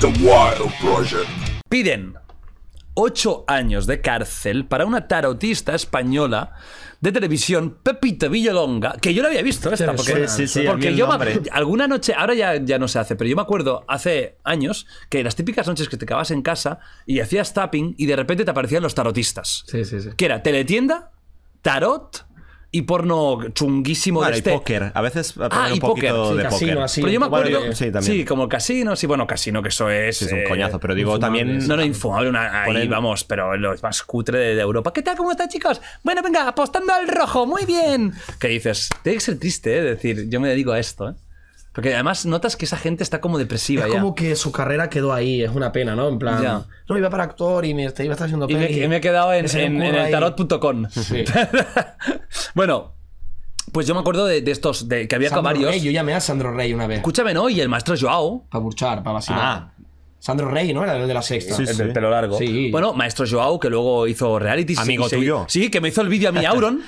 The Wild Project. Piden ocho años de cárcel para una tarotista española de televisión, Pepita Villalonga, que yo la había visto esta, porque, yo me, alguna noche, ahora ya, ya no se hace, pero yo me acuerdo hace años que las típicas noches que te acabas en casa y hacías tapping y de repente te aparecían los tarotistas. Que era teletienda, tarot y porno chunguísimo de y este. póker. A veces ah, y poquito de póker. Casino, así, pero yo me acuerdo. sí, como casino. sí, bueno, casino, que eso es. es un eh, coñazo, pero digo también. No, no, infumable. Una, ahí vamos, pero lo más cutre de, Europa. ¿Qué tal? ¿Cómo está, chicos? Bueno, venga, apostando al rojo, muy bien. ¿Qué dices? Tiene que ser triste, ¿eh? decir, yo me dedico a esto, ¿eh? Porque además notas que esa gente está como depresiva. Es como que su carrera quedó ahí, es una pena, ¿no? En plan, yo no iba para actor y me iba a haciendo y y me he quedado en, en, el tarot.com. Sí. bueno, pues yo me acuerdo de, estos, de que había Sandro varios. Rey, yo llamé a Sandro Rey una vez. Escúchame, ¿no? Y el maestro Joao. Para burchar, para vacilar. Ah. Sandro Rey, ¿no? Era el de la sexta. el del pelo largo. Bueno, maestro Joao, que luego hizo reality. Amigo tuyo. Sí, que me hizo el vídeo a mi Auron.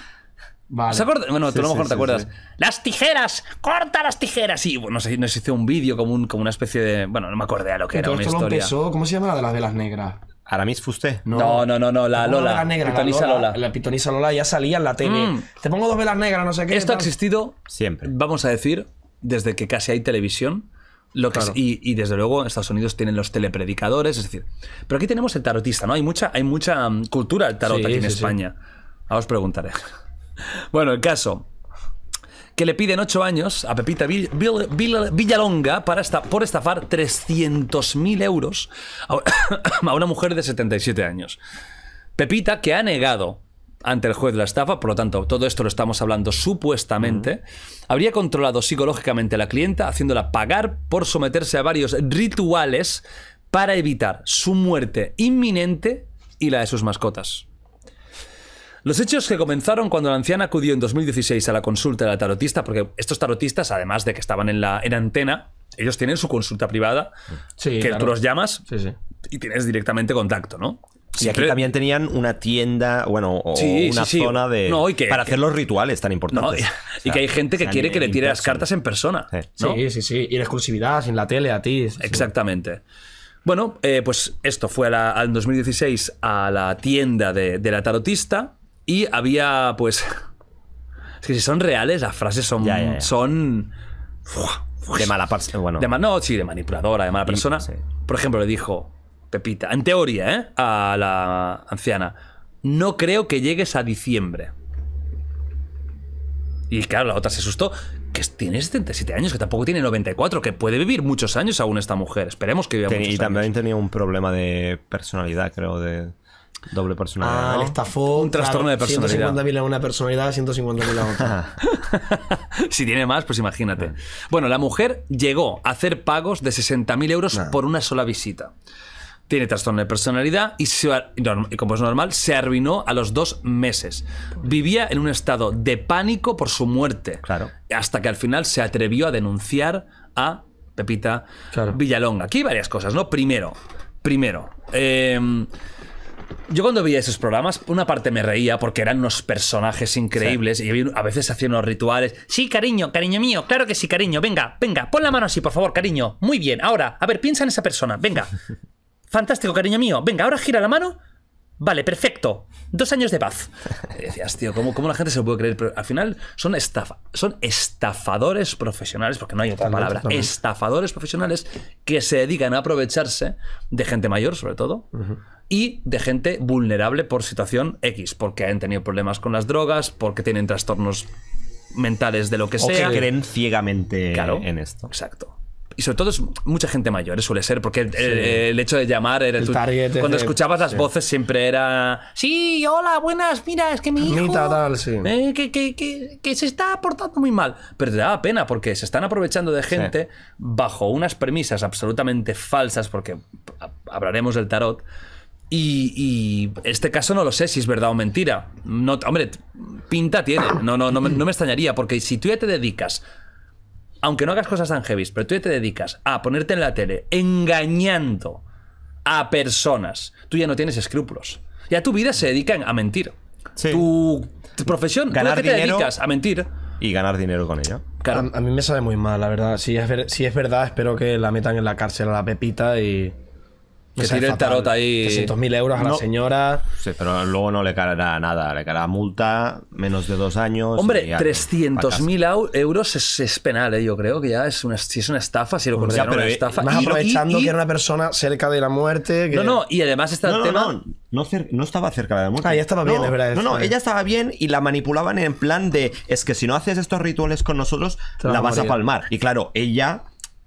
Bueno, tú a lo mejor te acuerdas. ¡Las tijeras! ¡Corta las tijeras! Y bueno, nos hizo un vídeo como, como una especie de. Bueno, no me acordé a lo que era. historia. ¿Cómo se llama la de las velas negras? Aramis Fusté. No, no, no, no, no la Lola. La pitonisa Lola, La pitonisa Lola ya salía en la tele. Mm. Te pongo dos velas negras, no sé qué. Esto ha existido. Siempre. Vamos a decir, desde que casi hay televisión. y, desde luego en Estados Unidos tienen los telepredicadores, es decir. Pero aquí tenemos el tarotista, ¿no? Hay mucha, hay mucha mm, cultura del tarot aquí en España. Ahora os preguntaré. Bueno, el caso que le piden 8 años a Pepita Villalonga para por estafar 300.000 euros a una mujer de 77 años. Pepita, que ha negado ante el juez la estafa, por lo tanto, todo esto lo estamos hablando supuestamente, habría controlado psicológicamente a la clienta, haciéndola pagar por someterse a varios rituales para evitar su muerte inminente y la de sus mascotas. Los hechos que comenzaron cuando la anciana acudió en 2016 a la consulta de la tarotista, porque estos tarotistas, además de que estaban en la antena, ellos tienen su consulta privada, que tú los llamas y tienes directamente contacto, ¿no? Y aquí también tenían una tienda, bueno, o una zona de. para hacer los rituales tan importantes. y, que hay gente que quiere que le tire las cartas en persona. Sí, sí, sí. Y en exclusividad, sin la tele, a ti. Exactamente. Bueno, eh, pues esto fue en 2016 a la tienda de, de la tarotista. Y había, pues. Es que si son reales, las frases son. Son. de mala parte. Bueno. De de manipuladora, de mala persona. Por ejemplo, le dijo Pepita, en teoría, ¿eh? A la anciana. No creo que llegues a diciembre. Y claro, la otra se asustó. Que tiene 77 años, que tampoco tiene 94, que puede vivir muchos años aún esta mujer. Esperemos que viva Y también tenía un problema de personalidad, creo, de Doble personalidad. Ah, Un trastorno de personalidad. 150.000 a una personalidad, 150.000 a otra. si tiene más, pues imagínate. Ah. Bueno, la mujer llegó a hacer pagos de 60.000 euros ah. por una sola visita. Tiene trastorno de personalidad y, como es normal, se arruinó a los dos meses. Vivía en un estado de pánico por su muerte. Claro. Hasta que al final se atrevió a denunciar a Pepita Villalonga. Aquí hay varias cosas, ¿no? Primero, primero. Em, yo cuando veía esos programas, una parte me reía porque eran unos personajes increíbles y a veces hacían unos rituales. Sí, cariño, cariño mío, claro que sí, cariño, venga, venga, pon la mano así, por favor, cariño. Muy bien, ahora, a ver, piensa en esa persona, venga. Fantástico, cariño mío, venga, ahora gira la mano Vale, perfecto. Dos años de paz. decías, tío, ¿cómo, ¿cómo, la gente se lo puede creer? Pero al final son, estafa, son estafadores profesionales, porque no hay otra palabra. Estafadores profesionales que se dedican a aprovecharse de gente mayor, sobre todo, y de gente vulnerable por situación X, porque han tenido problemas con las drogas, porque tienen trastornos mentales de lo que sea. O que creen ciegamente claro, en esto. Exacto. Y sobre todo mucha gente mayor, eh, suele ser, porque el, hecho de llamar el Cuando escuchabas las voces siempre era. Sí, hola, buenas, mira, es que mi hijo. Tal, sí. Eh, que, que, que, se está portando muy mal. Pero te daba pena porque se están aprovechando de gente bajo unas premisas absolutamente falsas, porque hablaremos del tarot. Y, y, este caso no lo sé si es verdad o mentira. No, hombre, pinta tiene. No, no, no, no me extrañaría, porque si tú ya te dedicas aunque no hagas cosas tan heavy, pero tú ya te dedicas a ponerte en la tele engañando a personas, tú ya no tienes escrúpulos. Ya tu vida se dedica a mentir. Tu, profesión, ganar dinero, a mentir. Y ganar dinero con ella. A, mí me sabe muy mal, la verdad. si es verdad, espero que la metan en la cárcel a la Pepita y que tire el tarot ahí. 300.000 euros a la señora. Sí, pero luego no le caerá nada. Le caerá multa, menos de dos años. Hombre, 300.000 euros es, penal, ¿eh? yo creo que ya es una, es una estafa, si lo una eh, estafa. Más aprovechando que era una persona cerca de la muerte. No, no, y además está el tema. No, estaba cerca de la muerte. Ah, estaba bien, es verdad. No, no, ella estaba bien y la manipulaban en plan de: es que si no haces estos rituales con nosotros, la vas a palmar. Y claro, ella,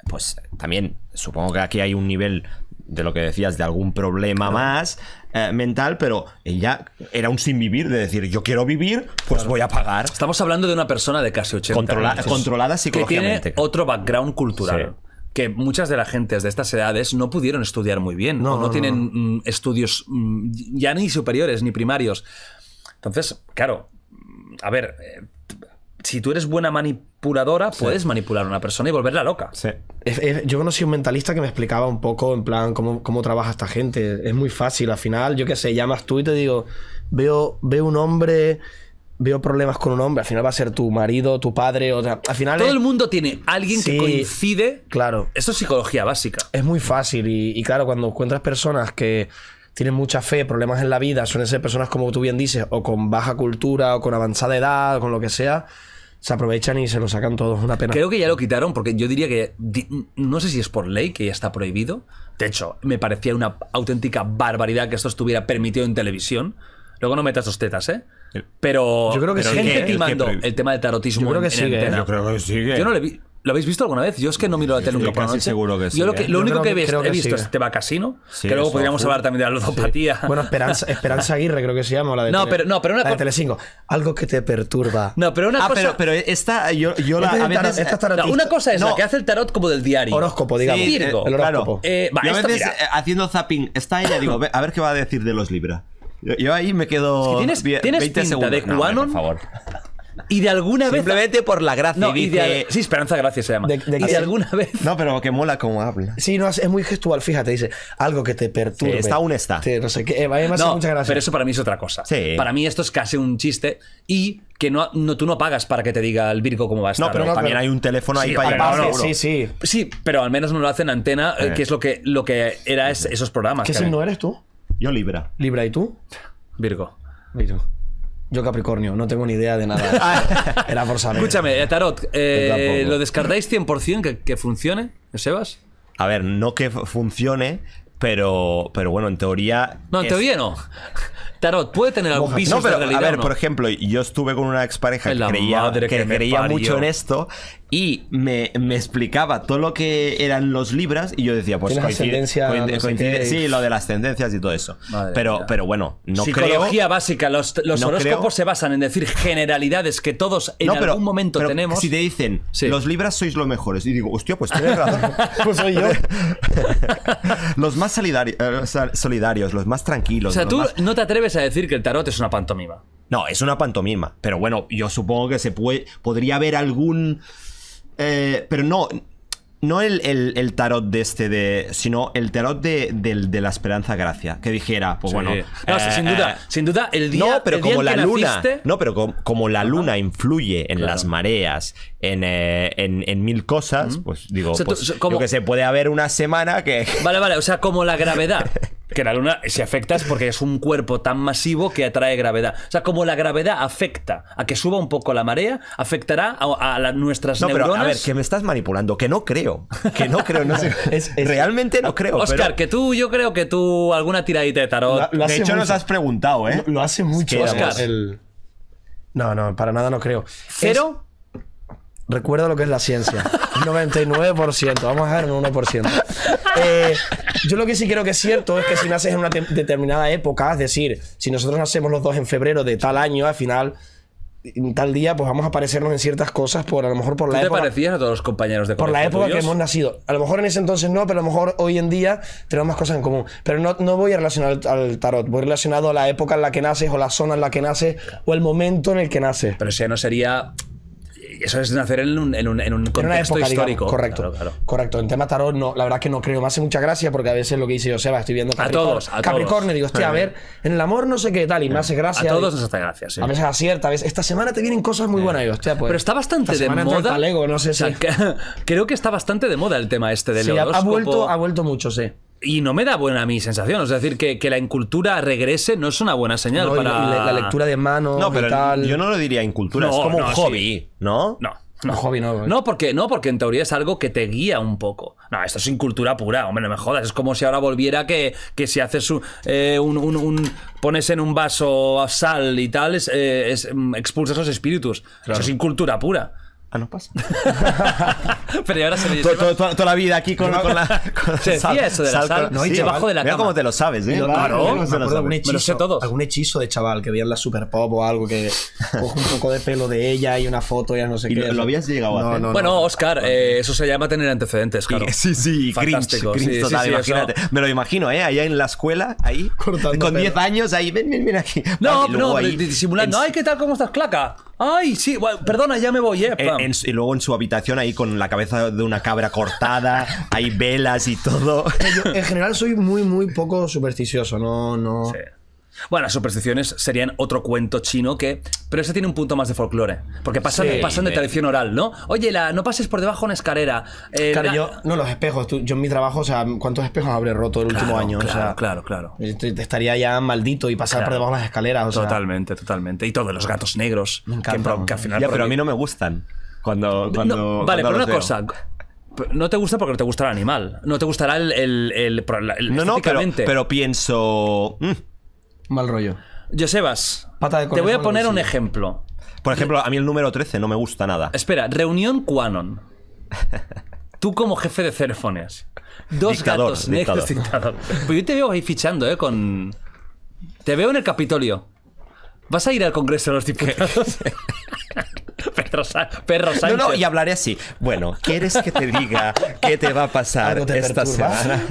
pues también, supongo que aquí hay un nivel de lo que decías, de algún problema más eh, mental, pero ella era un sin vivir, de decir, yo quiero vivir, pues voy a pagar. Estamos hablando de una persona de casi 80 años. Controlada psicológicamente. Que tiene otro background cultural. Que muchas de las gentes de estas edades no pudieron estudiar muy bien, no, no, tienen mm, estudios mm, ya ni superiores ni primarios. Entonces, claro, a ver, eh, si tú eres buena manipulación puedes manipular a una persona y volverla loca. Sí. yo conocí un mentalista que me explicaba un poco, en plan, cómo, trabaja esta gente. Es muy fácil. Al final, yo qué sé, llamas tú y te digo, veo, veo un hombre veo problemas con un hombre, al final va a ser tu marido, tu padre, o al final... Todo el mundo tiene alguien que coincide. Claro. Eso es psicología básica. Es muy fácil y, y, claro, cuando encuentras personas que tienen mucha fe, problemas en la vida, suelen ser personas como tú bien dices, o con baja cultura, o con avanzada edad, o con lo que sea, se aprovechan y se lo sacan todos. Una pena. Creo que ya lo quitaron porque yo diría que. No sé si es por ley que ya está prohibido. De hecho, me parecía una auténtica barbaridad que esto estuviera permitido en televisión. Luego no metas dos tetas, ¿eh? Pero. Yo creo que gente ¿eh? el, tema del tarotismo yo creo que sigue, ¿eh? Yo creo que sigue. Yo no le vi. ¿Lo habéis visto alguna vez? Yo es que no miro la tele nunca por la noche. Yo lo, ¿eh? único que, he, visto ¿eh? es es tema casino, que luego podríamos hablar también de la ludopatía. Bueno, Esperanza, Esperanza, Aguirre creo que se llama, la de No, pero, no, pero una la de Telecinco. Algo que te perturba. No, pero una ah, cosa... Pero, pero esta, yo, yo la... esta una cosa es la que hace el tarot como del diario. Horóscopo, digamos. Virgo. Eh, el horóscopo. Claro. Eh, va, yo a veces, haciendo zapping, está ella, digo, a ver qué va a decir de los Libra. Yo ahí me quedo. tienes, 20 pinta de por favor. Y de alguna vez. Simplemente por la gracia. No, dice, sí, Esperanza gracias se llama. De, y alguna vez. No, pero que mola cómo habla. Sí, no, es muy gestual, fíjate, dice algo que te perturbe. está un está. Sí, no sé qué. vaya eh, además, muchas gracias. Pero eso para mí es otra cosa. Para mí esto es casi un chiste y que no, tú no pagas para que te diga el Virgo cómo va a estar. No, pero también hay un teléfono ahí sí, para ah, llamar. Sí, sí, sí. Sí, pero al menos no lo hacen antena, eh, eh. que es lo que, lo que era es, esos programas. ¿Qué no eres tú? Yo Libra. Libra, ¿y tú? Virgo. Virgo. Yo Capricornio, no tengo ni idea de nada. Ah. Era Escúchame, eh, Tarot, eh, ¿lo descartáis 100% que, que funcione, Sebas? A ver, no que funcione, pero, pero bueno, en teoría... No, en teoría no. Tarot, puede tener algún piso no, pero, A ver, por ejemplo, yo estuve con una expareja que creía, que creía mucho en esto y me, explicaba todo lo que eran los libras y yo decía, pues coincidencia sí, lo de las tendencias y todo eso. pero, pero bueno, no Psicología básica, los, horóscopos se basan en decir generalidades que todos en algún momento pero tenemos. Si te dicen, los libras sois los mejores, y digo, hostia, pues tienes razón. pues soy yo. los más eh, solidarios, los más tranquilos. O sea, tú no te atreves a decir que el tarot es una pantomima. No, es una pantomima. Pero bueno, yo supongo que se puede, podría haber algún eh, pero no, no el, tarot de este de. sino el tarot de, la esperanza gracia. Que dijera, pues bueno. sin eh, duda, eh, sin duda, el día. No, pero como la luna. No, pero como, la luna influye en las mareas, en, mil cosas, pues digo, que se pues, puede haber una semana que. Vale, vale, o sea, como la gravedad. que la luna, si afecta es porque es un cuerpo tan masivo que atrae gravedad. O sea, como la gravedad afecta a que suba un poco la marea, afectará a, a nuestras no, Pero, a ver, que me estás manipulando, que no creo. Que no creo, realmente no creo. Oscar, que tú, yo creo que tú alguna tiradita de tarot. de hecho, nos has preguntado, ¿eh? Lo, hace mucho, Oscar. No, no, para nada no creo. Pero recuerda lo que es la ciencia. 99%, vamos a dejar un 1%. Eh, yo lo que sí creo que es cierto es que si naces en una determinada época, es decir, si nosotros nacemos los dos en febrero de tal año, al final en tal día pues vamos a parecernos en ciertas cosas por a lo mejor por la ¿Tú te parecías a todos los compañeros de Por la época que hemos nacido. A lo mejor en ese entonces no, pero a lo mejor hoy en día tenemos más cosas en común. Pero no, no voy a relacionar al tarot, voy relacionado a la época en la que naces o la zona en la que naces o el momento en el que naces. Pero ese no sería eso es nacer en un, en un, en un contexto histórico. correcto, correcto. En tema tarot, no, la verdad es que no creo. Me hace mucha gracia porque a veces lo que dice Seba, estoy viendo A todos, a Capricornio, digo, hostia, a ver, en el amor no sé qué tal, y me hace gracia. A todos nos hace gracia, sí. A veces acierta, a veces, esta semana te vienen cosas muy buenas, pues, Pero está bastante de moda. no sé si. creo que está bastante de moda el tema este del sí, ha, ha vuelto, ha vuelto mucho, sí y no me da buena mi sensación. Es decir, que, la incultura regrese no es una buena señal para. La, lectura de manos. pero yo no lo diría incultura, es como un hobby, ¿no? No. No, eh. no. porque, no, porque en teoría es algo que te guía un poco. No, esto es incultura pura, hombre, no me jodas. Es como si ahora volviera que, que si haces un, eh, pones en un vaso sal y tal, es, eh, mm, expulsas espíritus. Eso es incultura pura. Ah, no pasa. Pero ahora se me dice. Toda la vida aquí con, con la. Con se decía sal, eso de la sal. sal no, sí, debajo de la cama. cómo te lo sabes, ¿eh? Claro, no, no, sé todo. Algún hechizo de chaval que veían la Super Pop o algo que coge un poco de pelo de ella y una foto, y ya no sé ¿Y qué. Lo, lo habías llegado no, a hacer. bueno, Oscar, eh, eso se llama tener antecedentes, claro. Sí, sí, fantástico. Cringe, cringe sí, total, sí, imagínate. Eso. Me lo imagino, ¿eh? Allá en la escuela, ahí. Cortando con 10 años, ahí. Ven, ven, ven aquí. No, no, disimulando. Ay, ¿qué tal? ¿Cómo estás, Claca? ¡Ay, sí! perdona, ya me voy, eh, y luego en su habitación, ahí con la cabeza de una cabra cortada, hay velas y todo. en general soy muy, muy poco supersticioso, no, no. Sí. Bueno, las supersticiones serían otro cuento chino que. Pero ese tiene un punto más de folclore. Porque pasan, de tradición oral, ¿no? Oye, la, no pases por debajo de una escalera. Eh, claro, yo. No, los espejos. yo en mi trabajo, o sea, ¿cuántos espejos habré roto el último año? Claro, sea, claro, claro. Eh, estaría ya maldito y pasar por debajo de las escaleras. totalmente, totalmente. Y todos los gatos negros. Que, al final pero a mí no me gustan. Cuando. vale, pero una cosa. No te gusta porque no te gusta el animal. No te gustará el. el, no, no, pero, pienso. Mm, Mal rollo. Josebas, te voy a poner un ejemplo. Por ejemplo, a mí el número 13 no me gusta nada. Espera, reunión Quanon. Tú como jefe de Cerefones Dos gatos negros Pues yo te veo ahí fichando, ¿eh? Con... Te veo en el Capitolio. ¿Vas a ir al Congreso de los Diputados? Pedro Perro, Sánchez. No, y hablaré así. Bueno, ¿quieres que te diga qué te va a pasar esta semana?